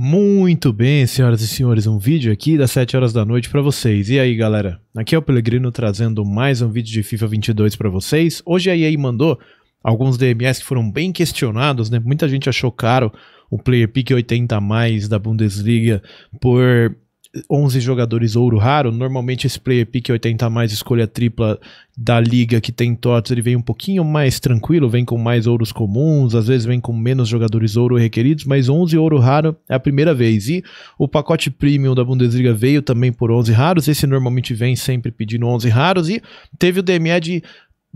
Muito bem, senhoras e senhores, um vídeo aqui das 7 horas da noite para vocês. E aí, galera? Aqui é o Pelegrino trazendo mais um vídeo de FIFA 22 para vocês. Hoje a EA mandou alguns DMS que foram bem questionados, né? Muita gente achou caro o player pick 80 mais da Bundesliga por 11 jogadores ouro raro, normalmente esse player pick 80 é mais escolha tripla da liga que tem TOTS, ele vem um pouquinho mais tranquilo, vem com mais ouros comuns, às vezes vem com menos jogadores ouro requeridos, mas 11 ouro raro é a primeira vez. E o pacote premium da Bundesliga veio também por 11 raros, esse normalmente vem sempre pedindo 11 raros e teve o DME de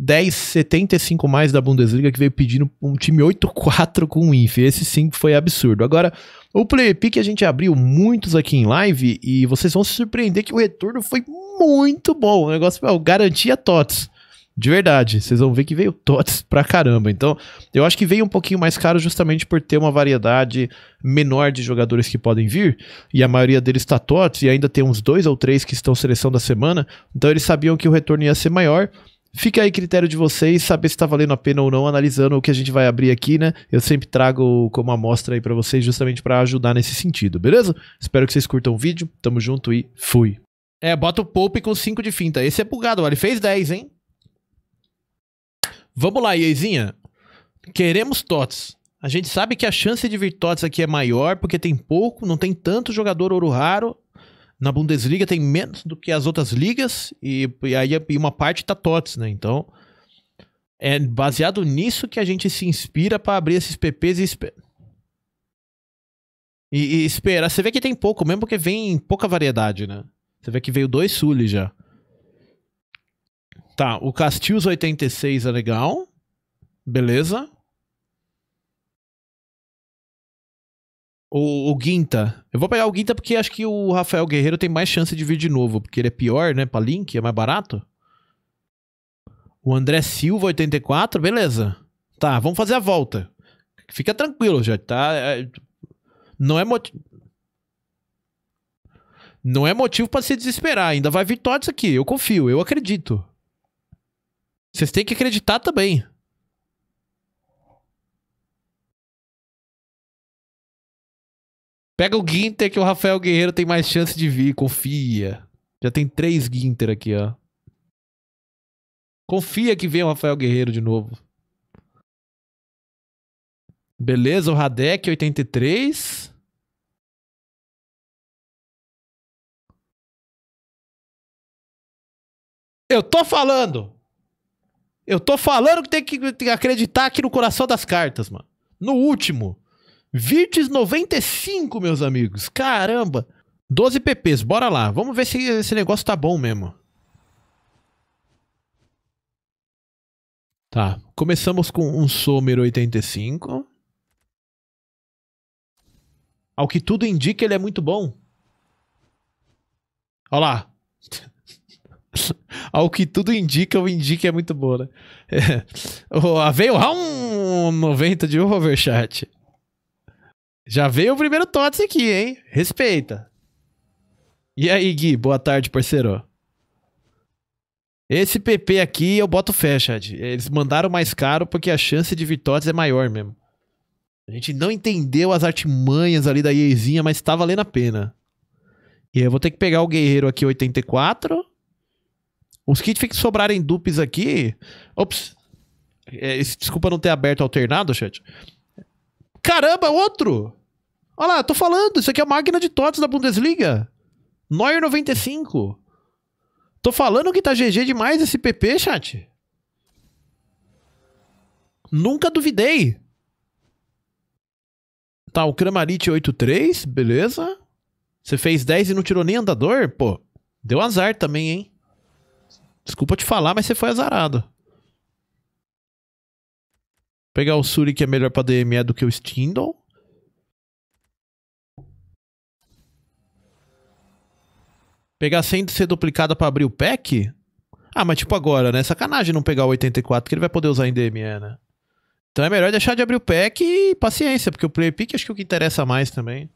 10,75 mais da Bundesliga que veio pedindo um time 8-4 com o Inf. Esse sim foi absurdo. Agora, o play pick a gente abriu muitos aqui em live e vocês vão se surpreender que o retorno foi muito bom. O negócio é o garantia TOTS. De verdade, vocês vão ver que veio TOTS pra caramba. Então, eu acho que veio um pouquinho mais caro justamente por ter uma variedade menor de jogadores que podem vir, e a maioria deles tá TOTS, e ainda tem uns dois ou três que estão seleção da semana. Então, eles sabiam que o retorno ia ser maior, Fica aí critério de vocês saber se está valendo a pena ou não, analisando o que a gente vai abrir aqui, né? Eu sempre trago como amostra aí para vocês, justamente para ajudar nesse sentido, beleza? Espero que vocês curtam o vídeo. Tamo junto e fui. É, bota o Pope com 5 de finta. Esse é bugado, ele fez 10, hein? Vamos lá, Iezinha. Queremos TOTS. A gente sabe que a chance de vir TOTS aqui é maior, porque tem pouco, não tem tanto jogador ouro raro na Bundesliga tem menos do que as outras ligas e, e aí é, e uma parte tá TOTS, né? Então é baseado nisso que a gente se inspira para abrir esses PPs e, esper... e, e esperar. Você vê que tem pouco, mesmo porque vem pouca variedade, né? Você vê que veio dois Sully já. Tá, o Castils 86 é legal. Beleza. O, o Guinta. Eu vou pegar o Guinta porque acho que o Rafael Guerreiro tem mais chance de vir de novo, porque ele é pior, né? Pra Link, é mais barato. O André Silva, 84, beleza. Tá, vamos fazer a volta. Fica tranquilo, já tá. É, é não é motivo. Não é motivo para se desesperar. Ainda vai vir Tots aqui. Eu confio, eu acredito. Vocês têm que acreditar também. Pega o Ginter que o Rafael Guerreiro tem mais chance de vir, confia. Já tem três Ginter aqui, ó. Confia que vem o Rafael Guerreiro de novo. Beleza, o Radek 83. Eu tô falando. Eu tô falando que tem que acreditar aqui no coração das cartas, mano. No último. Virtus 95, meus amigos. Caramba. 12 PPs, bora lá. Vamos ver se esse negócio tá bom mesmo. Tá, começamos com um Somer 85. Ao que tudo indica, ele é muito bom. Olha lá. Ao que tudo indica, o indique é muito bom, né? É. O Aveio Round 90 de Overchat. Já veio o primeiro TOTS aqui, hein? Respeita. E aí, Gui, boa tarde, parceiro. Esse PP aqui eu boto fé, Chad. Eles mandaram mais caro porque a chance de vir TOTS é maior mesmo. A gente não entendeu as artimanhas ali da IEzinha, mas tá valendo a pena. E aí eu vou ter que pegar o guerreiro aqui 84. Os kits que sobrarem dupes aqui. Ops. É, desculpa não ter aberto alternado, chat. Caramba, outro! Olha lá, tô falando, isso aqui é a máquina de totes da Bundesliga. Neuer 95. Tô falando que tá GG demais esse PP, chat. Nunca duvidei. Tá, o Kramarite 8-3, beleza. Você fez 10 e não tirou nem andador? Pô, deu azar também, hein? Desculpa te falar, mas você foi azarado. Pegar o Suri que é melhor pra DME é do que o Stindle. Pegar sem ser duplicada pra abrir o pack? Ah, mas tipo agora, né? Sacanagem não pegar o 84 que ele vai poder usar em DME, é, né? Então é melhor deixar de abrir o pack e paciência, porque o player pick acho que é o que interessa mais também.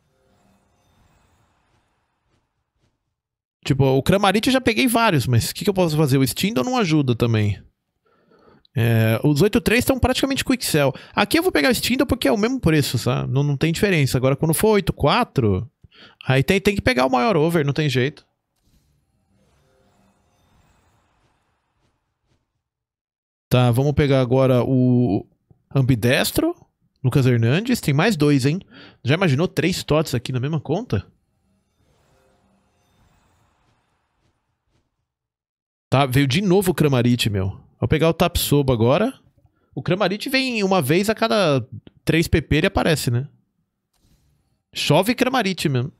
Tipo, o Kramarit eu já peguei vários, mas o que, que eu posso fazer? O Stindle não ajuda também. É, os 8.3 estão praticamente quick sell. Aqui eu vou pegar o Stindle então, porque é o mesmo preço, sabe? Não, não tem diferença. Agora quando for 8.4, aí tem, tem que pegar o maior over, não tem jeito. Tá, vamos pegar agora o ambidestro, Lucas Hernandes. Tem mais dois, hein? Já imaginou três tots aqui na mesma conta? Tá, veio de novo o Kramaric, meu. Vou pegar o Tapsoba agora. O Kramarit vem uma vez a cada três PP ele aparece, né? Chove Kramarit mesmo.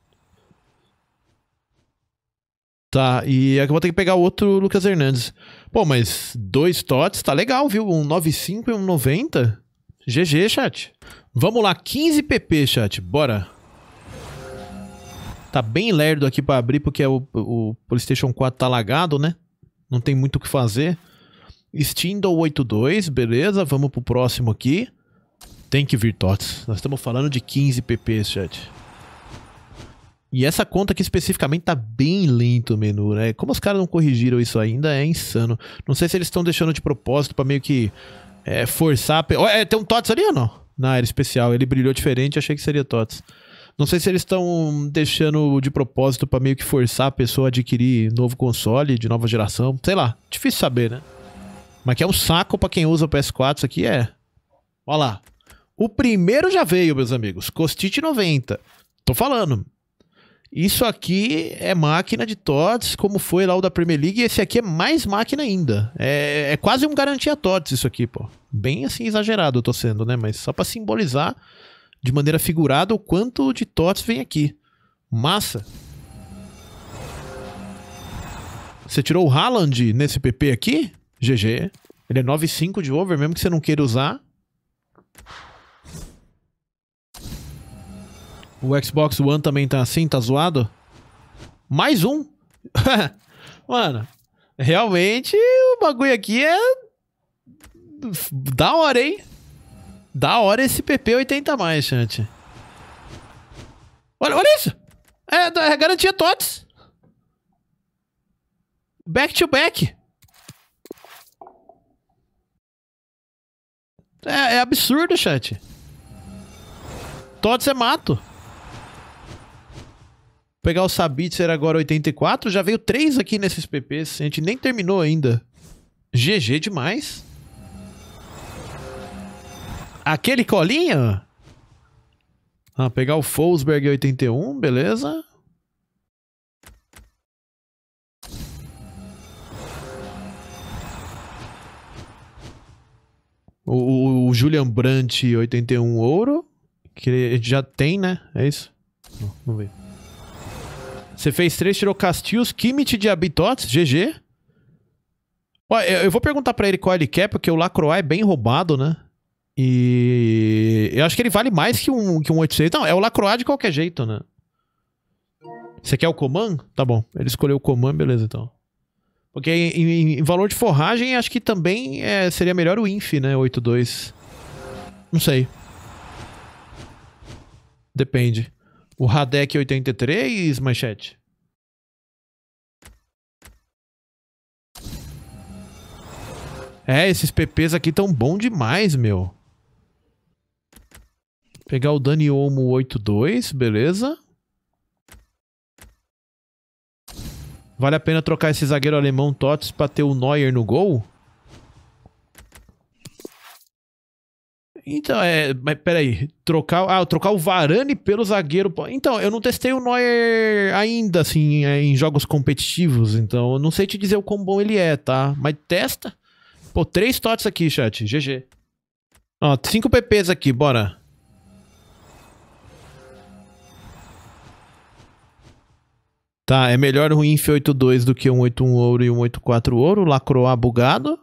Tá, e é eu vou ter que pegar outro Lucas Hernandes. Pô, mas dois tots tá legal, viu? Um 9,5 e um 90. GG, chat. Vamos lá, 15 PP, chat. Bora. Tá bem lerdo aqui pra abrir, porque o, o PlayStation 4 tá lagado, né? Não tem muito o que fazer. Steindl 82, beleza, vamos pro próximo aqui. Tem que vir TOTS. Nós estamos falando de 15 PPs, chat. E essa conta aqui especificamente tá bem lento o menu, né? Como os caras não corrigiram isso ainda, é insano. Não sei se eles estão deixando de propósito para meio que é, forçar... Pe... Oh, é, tem um TOTS ali ou não? Na área especial. Ele brilhou diferente, achei que seria TOTS. Não sei se eles estão deixando de propósito para meio que forçar a pessoa a adquirir novo console de nova geração. Sei lá, difícil saber, né? Mas que é um saco para quem usa o PS4, isso aqui é. Olha lá. O primeiro já veio, meus amigos. Costite 90. Tô falando. Isso aqui é máquina de TOTS, como foi lá o da Premier League, e esse aqui é mais máquina ainda. É, é quase um garantia TOTS isso aqui, pô. Bem assim exagerado eu tô sendo, né? Mas só para simbolizar de maneira figurada o quanto de TOTS vem aqui. Massa. Você tirou o Haaland nesse PP aqui? GG. Ele é 9,5 de over, mesmo que você não queira usar. O Xbox One também tá assim, tá zoado. Mais um? Mano, realmente o bagulho aqui é... Da hora, hein? Da hora esse PP 80 mais, chante. Olha, olha isso! É, é garantia TOTS! Back to back! É, é absurdo, chat. Todos é mato. Vou pegar o Sabitzer agora 84. Já veio 3 aqui nesses PPs. A gente nem terminou ainda. GG demais. Aquele colinha. Ah, pegar o Folsberg 81, beleza. O, Julian Brandt 81 ouro, que ele já tem, né? É isso? Vamos ver. Você fez três, tirou Castios, Kimmich de Abitots, GG. Ó, eu vou perguntar para ele qual ele quer, porque o Lacroix é bem roubado, né? E eu acho que ele vale mais que um, que um 86 Não, é o Lacroix de qualquer jeito, né? Você quer o Coman? Tá bom. Ele escolheu o Coman, beleza então. Porque em, em, em valor de forragem, acho que também é, seria melhor o Inf, né? 8-2. Não sei. Depende. O Radek 83, manchete? É, esses PPs aqui tão bom demais, meu. Pegar o Dani Omo 82, beleza. Vale a pena trocar esse zagueiro alemão Tots pra ter o Neuer no gol? Então, é. Mas peraí. Trocar. Ah, trocar o Varane pelo zagueiro. Então, eu não testei o Neuer ainda, assim, é, em jogos competitivos. Então, eu não sei te dizer o quão bom ele é, tá? Mas testa. Pô, três tots aqui, chat. GG. Ó, cinco PPs aqui, bora. Tá, é melhor um INF 82 do que um 81 ouro e um 84 ouro. Lacroix bugado.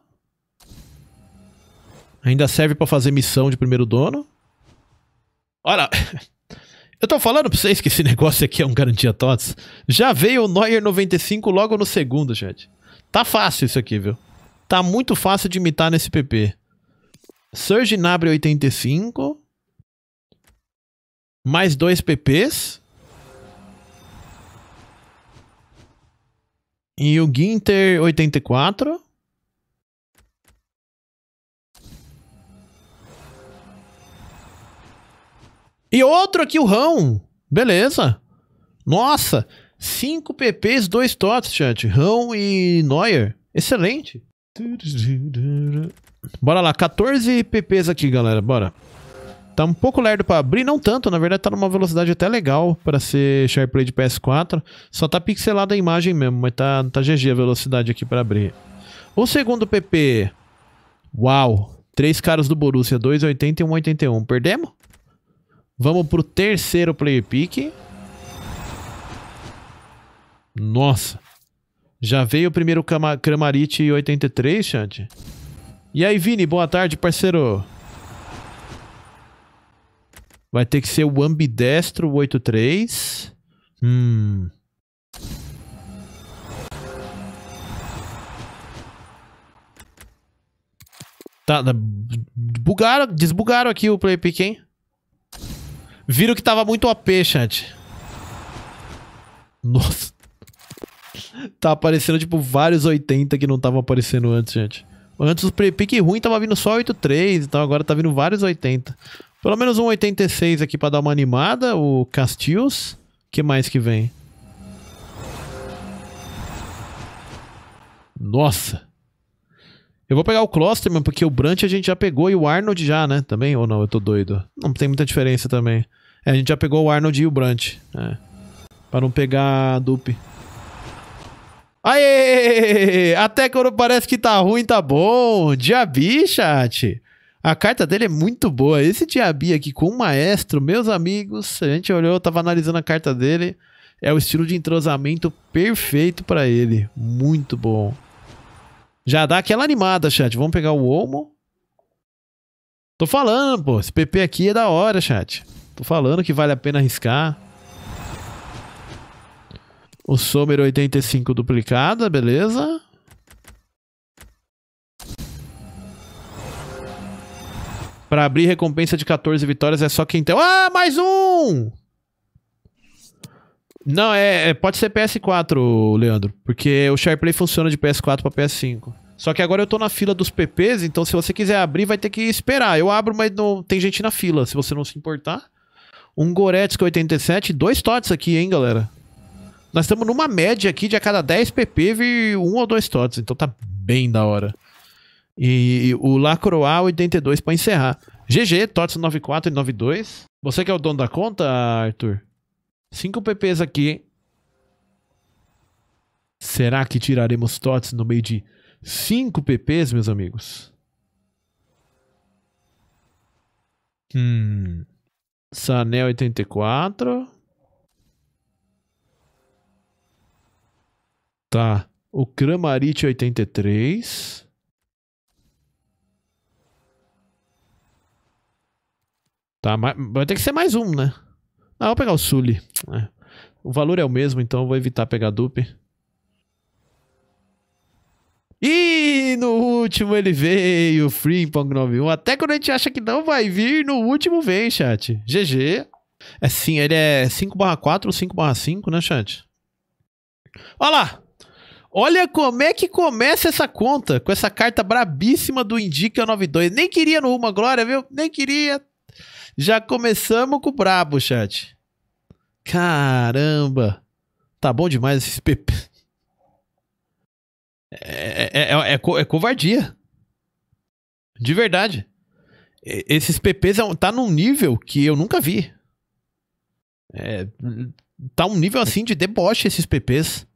Ainda serve para fazer missão de primeiro dono? Ora, eu tô falando pra vocês que esse negócio aqui é um garantia TOTS. Já veio o Neuer 95 logo no segundo, gente. Tá fácil isso aqui, viu? Tá muito fácil de imitar nesse PP. Surge Nabre 85. Mais dois PPs. E o Ginter 84. E outro aqui, o Rão. Beleza. Nossa, 5 PPs, 2 TOTS, chat. Rão e Neuer. Excelente. Bora lá, 14 PPs aqui, galera. Bora. Tá um pouco lerdo para abrir, não tanto, na verdade tá numa velocidade até legal para ser SharePlay de PS4. Só tá pixelada a imagem mesmo, mas tá, tá GG a velocidade aqui para abrir. O segundo PP. Uau, três caras do Borussia, 2,80 e 1,81. Perdemos? Vamos pro terceiro player pick. Nossa. Já veio o primeiro Cramarite 83, Xande. E aí, Vini, boa tarde, parceiro. Vai ter que ser o ambidestro 83. Hum. Tá, bugaram, desbugaram aqui o play pick, hein? Viram que tava muito OP, chat. Nossa. Tá aparecendo, tipo, vários 80 que não tava aparecendo antes, gente. Antes o pique ruim tava vindo só 8.3, então agora tá vindo vários 80. Pelo menos um 86 aqui pra dar uma animada, o Castios. que mais que vem? Nossa! Eu vou pegar o Klosterman, porque o Brant a gente já pegou e o Arnold já, né? Também, ou não? Eu tô doido. Não tem muita diferença também. É, a gente já pegou o Arnold e o Brant. É. Pra não pegar a dupe. Aê! Até quando parece que tá ruim, tá bom. Diabi, chat. A carta dele é muito boa. Esse Diabi aqui com o Maestro, meus amigos, a gente olhou, tava analisando a carta dele. É o estilo de entrosamento perfeito para ele. Muito bom. Já dá aquela animada, chat. Vamos pegar o Olmo. Tô falando, pô. Esse PP aqui é da hora, chat. Tô falando que vale a pena arriscar. O Sommer 85 duplicada, beleza. Pra abrir recompensa de 14 vitórias é só quem tem... Ah, mais um! Não, é, é, pode ser PS4, Leandro, porque o SharePlay funciona de PS4 para PS5. Só que agora eu tô na fila dos PPs, então se você quiser abrir, vai ter que esperar. Eu abro, mas não tem gente na fila, se você não se importar. Um Goretzka 87, dois tots aqui, hein, galera? Nós estamos numa média aqui de a cada 10 PP vir um ou dois tots, então tá bem da hora. E, e o Lacroix 82 para encerrar. GG, tots 94 e 92. Você que é o dono da conta, Arthur? 5 PPs aqui. Será que tiraremos TOTS no meio de 5 PPs, meus amigos? Hum. Sanel 84. Tá. O Kramarite 83. Tá, vai ter que ser mais um, né? Ah, vou pegar o Sully. É. O valor é o mesmo, então eu vou evitar pegar dupe. E no último ele veio, Freepong 91. Até quando a gente acha que não vai vir, no último vem, chat. GG. É sim, ele é 5/4 ou 5/5, né, chat? Olha lá. Olha como é que começa essa conta, com essa carta brabíssima do Indica 92. Nem queria no Uma Glória, viu? Nem queria. Já começamos com o brabo, chat. Caramba! Tá bom demais esse PP. É, é, é, é, co é, covardia. De verdade. Esses PPs é tá num nível que eu nunca vi. É, tá um nível assim de deboche esses PPs.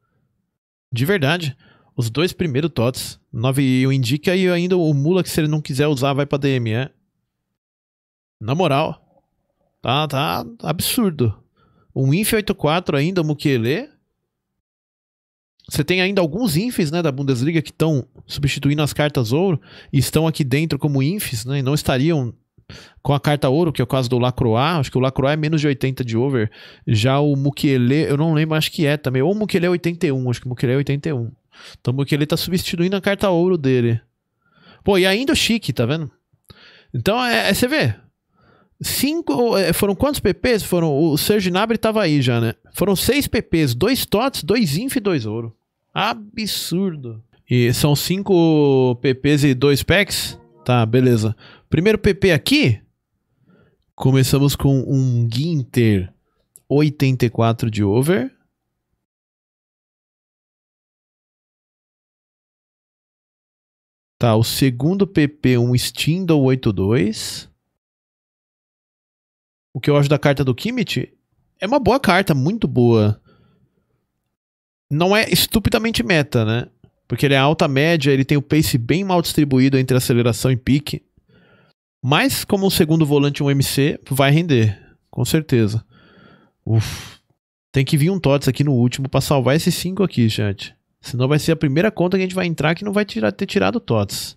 De verdade. Os dois primeiros TOTS. 9 e o indica e ainda o Mula que se ele não quiser usar vai pra DM, é. Na moral. Tá, tá absurdo. Um INF 84 ainda, Mukele. Você tem ainda alguns INFs né, da Bundesliga que estão substituindo as cartas ouro e estão aqui dentro como INFs, né? E não estariam com a carta ouro, que é o caso do Lacroix. Acho que o Lacroix é menos de 80 de over. Já o Mukele, eu não lembro, acho que é também. Ou o Mukele é 81, acho que o Mukele é 81. Então o Mukele tá substituindo a carta ouro dele. Pô, e ainda o Chique, tá vendo? Então, é, é, você vê. Cinco. É, foram quantos PPs? Foram, o serginabre Gnabry tava aí já, né? Foram seis PPs, dois TOTS, dois INF e dois ouro. Absurdo. E são cinco PPs e dois packs? Tá, beleza. Primeiro PP aqui. Começamos com um Ginter 84 de over. Tá, o segundo PP, um Stindle 82 o que eu acho da carta do Kimmich é uma boa carta, muito boa. Não é estupidamente meta, né? Porque ele é alta média, ele tem o pace bem mal distribuído entre aceleração e pique. Mas, como um segundo volante um MC, vai render, com certeza. Uf, tem que vir um TOTS aqui no último para salvar esses 5 aqui, gente. Senão vai ser a primeira conta que a gente vai entrar que não vai tirar, ter tirado o TOTS.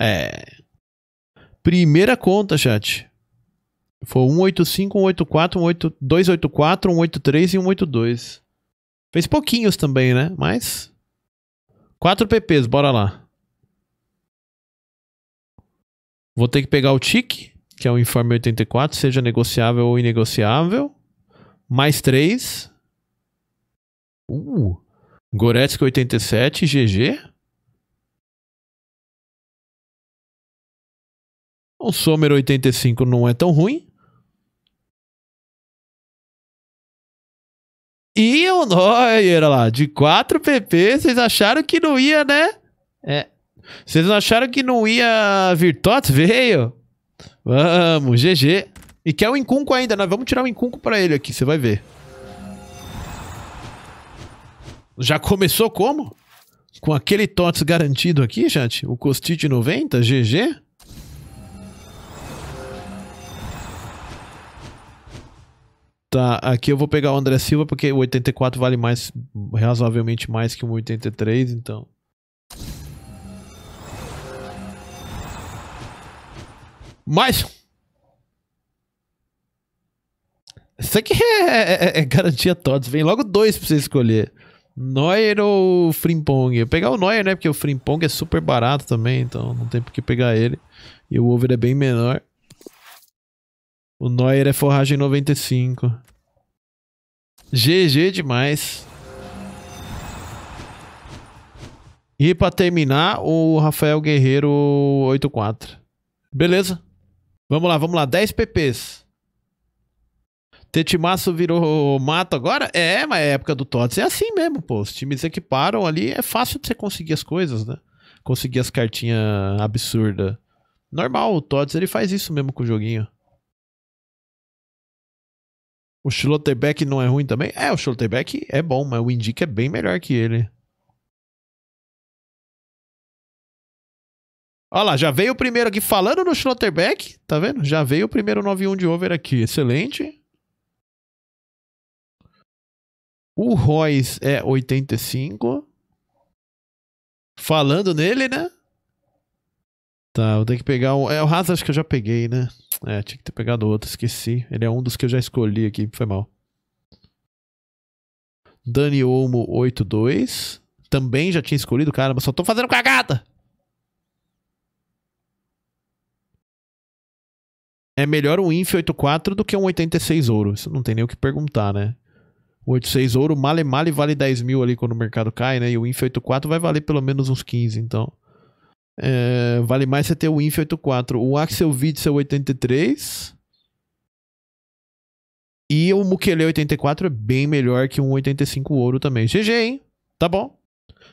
É. Primeira conta, chat. Foi 185, 184, 284, 183 e 182. Fez pouquinhos também, né? Mas. 4 PPs, bora lá. Vou ter que pegar o TIC, que é o informe 84, seja negociável ou inegociável. Mais 3. Uh. Goretzka 87, GG. O Sommer 85 não é tão ruim. E o Neuer, lá, de 4 PP, vocês acharam que não ia, né? É. Vocês não acharam que não ia vir tots Veio. Vamos, GG. E quer o Incunco ainda, nós vamos tirar o Incunco pra ele aqui, você vai ver. Já começou como? Com aquele TOTS garantido aqui, gente? O de 90, GG? Tá, aqui eu vou pegar o André Silva porque o 84 vale mais, razoavelmente mais que o 83, então. Mas. Isso aqui é, é, é, é garantia todos. Vem logo dois pra você escolher. Neuer ou Frimpong? eu Pegar o Neuer, né? Porque o Frimpong é super barato também, então não tem por que pegar ele. E o over é bem menor. O Neuer é forragem 95. GG demais. E para terminar, o Rafael Guerreiro 84. Beleza. Vamos lá, vamos lá. 10 PPs. Tetimaço virou mato agora? É, mas é época do TOTS. É assim mesmo, pô. Os times equiparam ali. É fácil de você conseguir as coisas, né? Conseguir as cartinhas absurdas. Normal, o TOTS ele faz isso mesmo com o joguinho. O Schlotterbeck não é ruim também? É, o Schlotterbeck é bom, mas o Indica é bem melhor que ele. Olha lá, já veio o primeiro aqui falando no Schlotterbeck, tá vendo? Já veio o primeiro 9-1 de over aqui, excelente. O Royce é 85. Falando nele, né? Tá, eu tenho que pegar um. É, o Haas acho que eu já peguei, né? É, tinha que ter pegado outro, esqueci. Ele é um dos que eu já escolhi aqui, foi mal. Dani Olmo 82. Também já tinha escolhido, cara, mas só tô fazendo cagada! É melhor um INF 84 do que um 86 ouro. Isso não tem nem o que perguntar, né? O 86 ouro, male male, vale 10 mil ali quando o mercado cai, né? E o INF 84 vai valer pelo menos uns 15, então. É, vale mais você ter o Inf 84. O Axel Witzel 83. E o Mukele 84 é bem melhor que um 85 ouro também. GG, hein? Tá bom.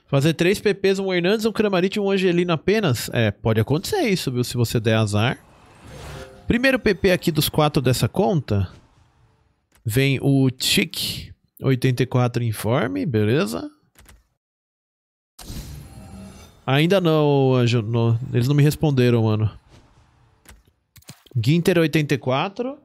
Fazer três PPs, um Hernandes, um Cramarite e um Angelino apenas? É, pode acontecer isso, viu? Se você der azar. Primeiro PP aqui dos quatro dessa conta. Vem o Chic 84 Informe, beleza? Ainda não, Anjo. Eles não me responderam, mano. Ginter 84.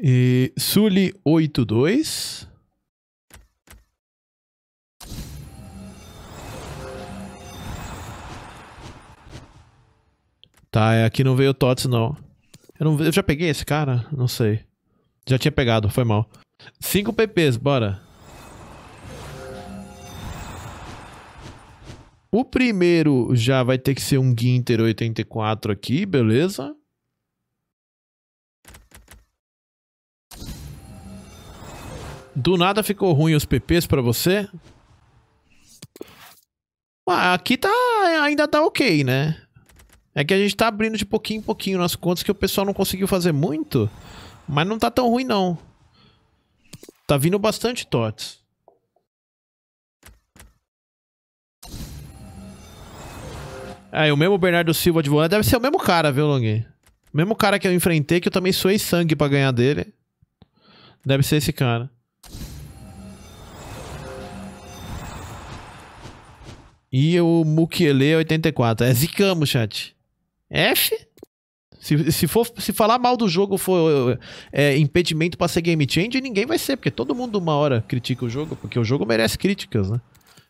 E Sully 82. Tá, é, aqui não veio o Tots, não. Eu, não. eu já peguei esse cara? Não sei. Já tinha pegado, foi mal. 5 PPs, bora. O primeiro já vai ter que ser um Ginter 84 aqui, beleza? Do nada ficou ruim os PPs pra você? Ah, aqui tá, ainda tá ok, né? É que a gente tá abrindo de pouquinho em pouquinho nas contas que o pessoal não conseguiu fazer muito. Mas não tá tão ruim, não. Tá vindo bastante TOTS. Aí, é, o mesmo Bernardo Silva de volante. Deve ser o mesmo cara, viu, Longuinho? O mesmo cara que eu enfrentei, que eu também suei sangue pra ganhar dele. Deve ser esse cara. E o Mukiele 84. É Zicamo, chat. F? Se, se, for, se falar mal do jogo for é, impedimento para ser game change, ninguém vai ser, porque todo mundo uma hora critica o jogo, porque o jogo merece críticas, né?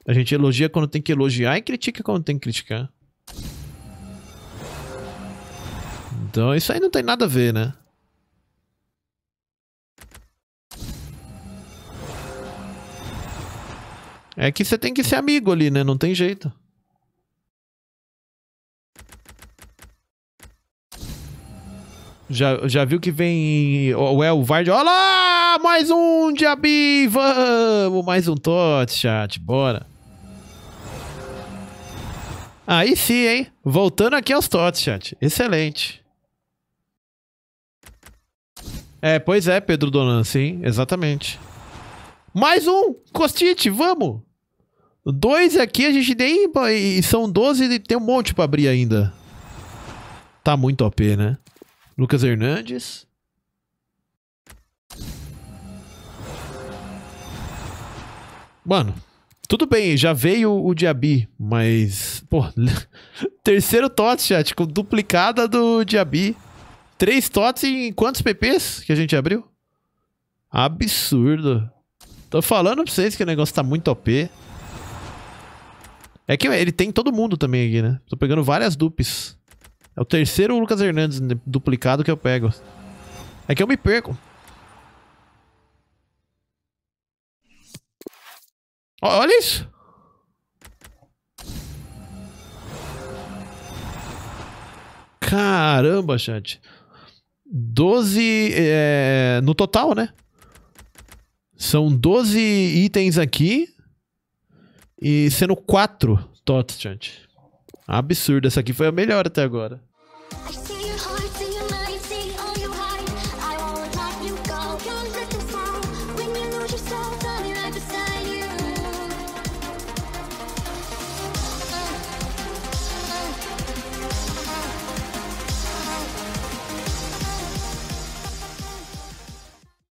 A gente elogia quando tem que elogiar e critica quando tem que criticar. Então isso aí não tem nada a ver, né? É que você tem que ser amigo ali, né? Não tem jeito. Já, já viu que vem o Elvard? É, Olha lá! Mais um Diabi! Vamos! Mais um Tot, chat. Bora! Aí sim, hein? Voltando aqui aos Tots, chat. Excelente. É, pois é, Pedro Donan, sim. Exatamente. Mais um! Costite, vamos! Dois aqui a gente nem... E são 12 e tem um monte pra abrir ainda. Tá muito OP, né? Lucas Hernandes. Mano, tudo bem, já veio o Diaby, mas. Pô, terceiro TOTS, chat, com tipo, duplicada do Diaby. Três TOTS em quantos PPs que a gente abriu? Absurdo. Tô falando pra vocês que o negócio tá muito OP. É que ele tem todo mundo também aqui, né? Tô pegando várias dupes. É o terceiro Lucas Hernandes duplicado que eu pego. É que eu me perco. Olha isso! Caramba, chat. 12 é, no total, né? São 12 itens aqui e sendo 4 tots, gente. Absurdo, essa aqui foi a melhor até agora.